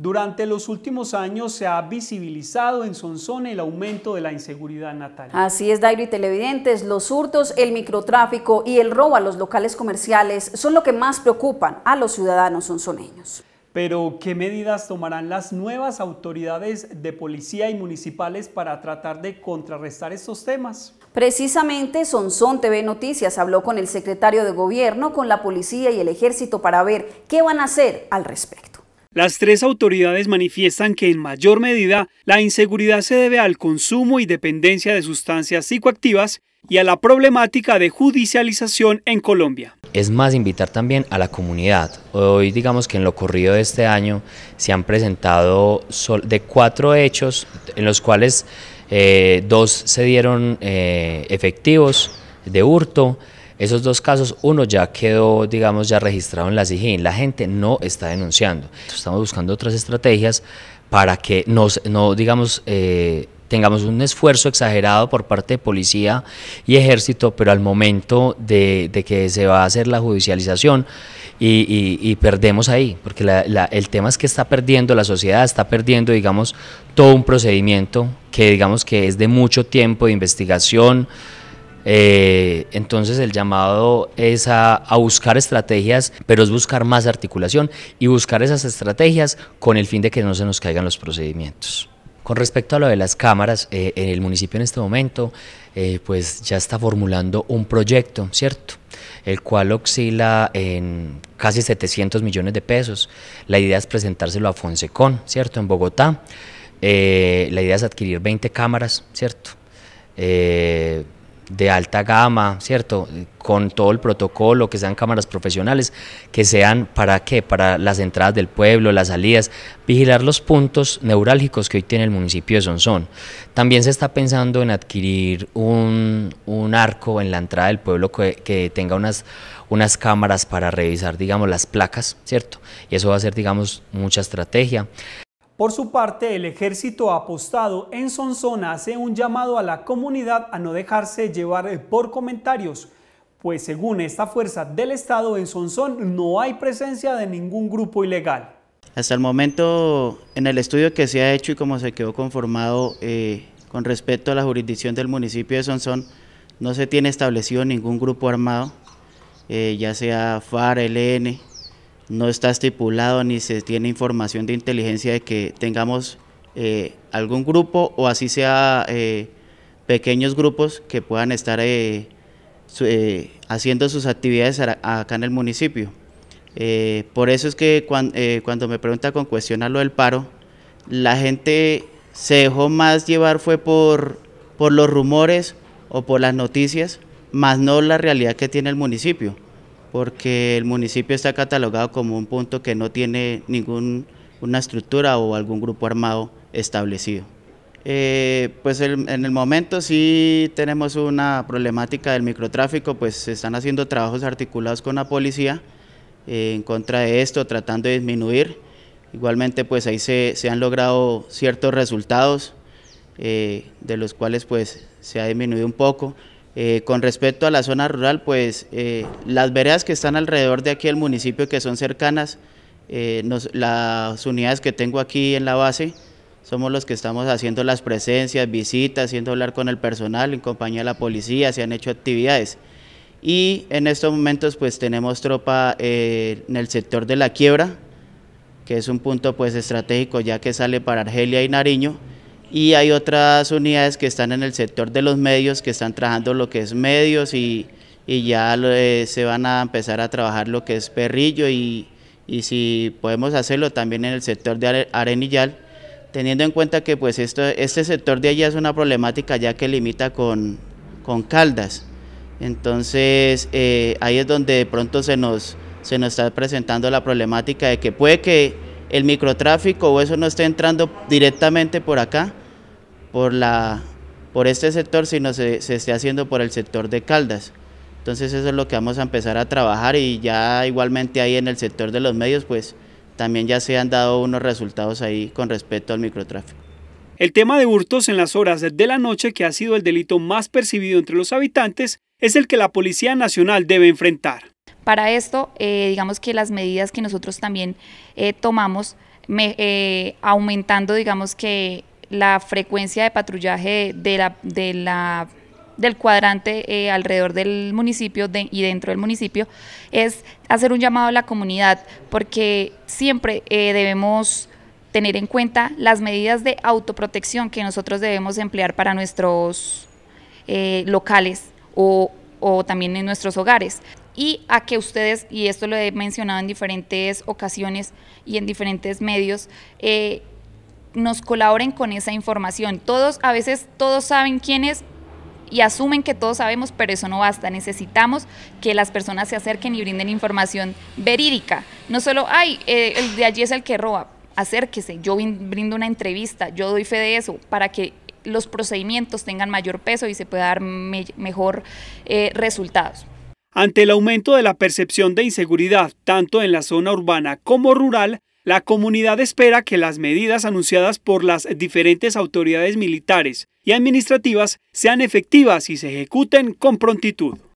Durante los últimos años se ha visibilizado en Sonsón el aumento de la inseguridad natal. Así es, Dairo y televidentes, los hurtos, el microtráfico y el robo a los locales comerciales son lo que más preocupan a los ciudadanos sonsoneños. Pero, ¿qué medidas tomarán las nuevas autoridades de policía y municipales para tratar de contrarrestar estos temas? Precisamente, Sonsón TV Noticias habló con el secretario de Gobierno, con la policía y el ejército para ver qué van a hacer al respecto. Las tres autoridades manifiestan que en mayor medida la inseguridad se debe al consumo y dependencia de sustancias psicoactivas y a la problemática de judicialización en Colombia. Es más invitar también a la comunidad. Hoy digamos que en lo corrido de este año se han presentado de cuatro hechos en los cuales eh, dos se dieron eh, efectivos de hurto, esos dos casos, uno ya quedó, digamos, ya registrado en la SIGIN, la gente no está denunciando. Estamos buscando otras estrategias para que nos, no, digamos, eh, tengamos un esfuerzo exagerado por parte de policía y ejército, pero al momento de, que se va a hacer la judicialización y, perdemos ahí, porque el tema es que está perdiendo la sociedad, está perdiendo, digamos, todo un procedimiento que digamos que es de mucho tiempo de investigación, eh, entonces el llamado es a, buscar estrategias, pero es buscar más articulación y buscar esas estrategias con el fin de que no se nos caigan los procedimientos. Con respecto a lo de las cámaras, eh, en el municipio en este momento, eh, pues ya está formulando un proyecto, ¿cierto? El cual oscila en casi 700 millones de pesos. La idea es presentárselo a Fonsecon, ¿cierto? En Bogotá. la idea es adquirir 20 cámaras, ¿cierto? de alta gama, ¿cierto? Con todo el protocolo, que sean cámaras profesionales, que sean para qué, para las entradas del pueblo, las salidas, vigilar los puntos neurálgicos que hoy tiene el municipio de Sonsón. También se está pensando en adquirir un, arco en la entrada del pueblo que, tenga unas, unas cámaras para revisar, digamos, las placas, ¿cierto? Y eso va a ser, digamos, mucha estrategia. Por su parte, el ejército apostado en Sonsona hace un llamado a la comunidad a no dejarse llevar eh, por comentarios, pues según esta fuerza del Estado en Sonsón no hay presencia de ningún grupo ilegal. Hasta el momento, en el estudio que se ha hecho y como se quedó conformado eh, con respecto a la jurisdicción del municipio de Sonsón, no se tiene establecido ningún grupo armado, eh, ya sea FAR, e LN, no está estipulado ni se tiene información de inteligencia de que tengamos eh, algún grupo o así sea eh, pequeños grupos que puedan estar eh, haciendo sus actividades acá en el municipio. por eso es que cuando me pregunta con cuestionar lo del paro, la gente se dejó más llevar fue por, por los rumores o por las noticias, más no la realidad que tiene el municipio porque el municipio está catalogado como un punto que no tiene ninguna estructura o algún grupo armado establecido. Eh, pues en el momento sí tenemos una problemática del microtráfico, pues se están haciendo trabajos articulados con la policía eh, en contra de esto, tratando de disminuir. Igualmente pues ahí se, se han logrado ciertos resultados, eh, de los cuales pues se ha disminuido un poco. Eh, con respecto a la zona rural, pues eh, las veredas que están alrededor de aquí del municipio, que son cercanas, eh, las unidades que tengo aquí en la base, somos los que estamos haciendo las presencias, visitas, haciendo hablar con el personal, en compañía de la policía, se han hecho actividades. Y en estos momentos pues tenemos tropa en el sector de La Quiebra, que es un punto pues estratégico ya que sale para Argelia y Nariño, y hay otras unidades que están en el sector de los medios, que están trabajando lo que es medios y, ya eh, se van a empezar a trabajar lo que es perrillo y, si podemos hacerlo también en el sector de Arenillal, teniendo en cuenta que pues esto, este sector de allá es una problemática ya que limita con, Caldas. Entonces eh, ahí es donde de pronto se se nos está presentando la problemática de que puede que el microtráfico o eso no esté entrando directamente por acá, por, la, por este sector, sino se, se esté haciendo por el sector de Caldas. Entonces eso es lo que vamos a empezar a trabajar y ya igualmente ahí en el sector de los medios, pues también ya se han dado unos resultados ahí con respecto al microtráfico. El tema de hurtos en las horas de la noche, que ha sido el delito más percibido entre los habitantes, es el que la Policía Nacional debe enfrentar. Para esto, eh, digamos que las medidas que nosotros también eh, tomamos, eh, aumentando, digamos que la frecuencia de patrullaje de la, de la del cuadrante eh, alrededor del municipio y dentro del municipio es hacer un llamado a la comunidad porque siempre eh, debemos tener en cuenta las medidas de autoprotección que nosotros debemos emplear para nuestros eh, locales o, también en nuestros hogares y a que ustedes, y esto lo he mencionado en diferentes ocasiones y en diferentes medios, nos colaboren con esa información. Todos, a veces todos saben quién es y asumen que todos sabemos, pero eso no basta. Necesitamos que las personas se acerquen y brinden información verídica. No solo, ay, eh, el de allí es el que roba. Acérquese, yo brindo una entrevista, yo doy fe de eso, para que los procedimientos tengan mayor peso y se puedan dar mejor eh, resultados. Ante el aumento de la percepción de inseguridad, tanto en la zona urbana como rural, la comunidad espera que las medidas anunciadas por las diferentes autoridades militares y administrativas sean efectivas y se ejecuten con prontitud.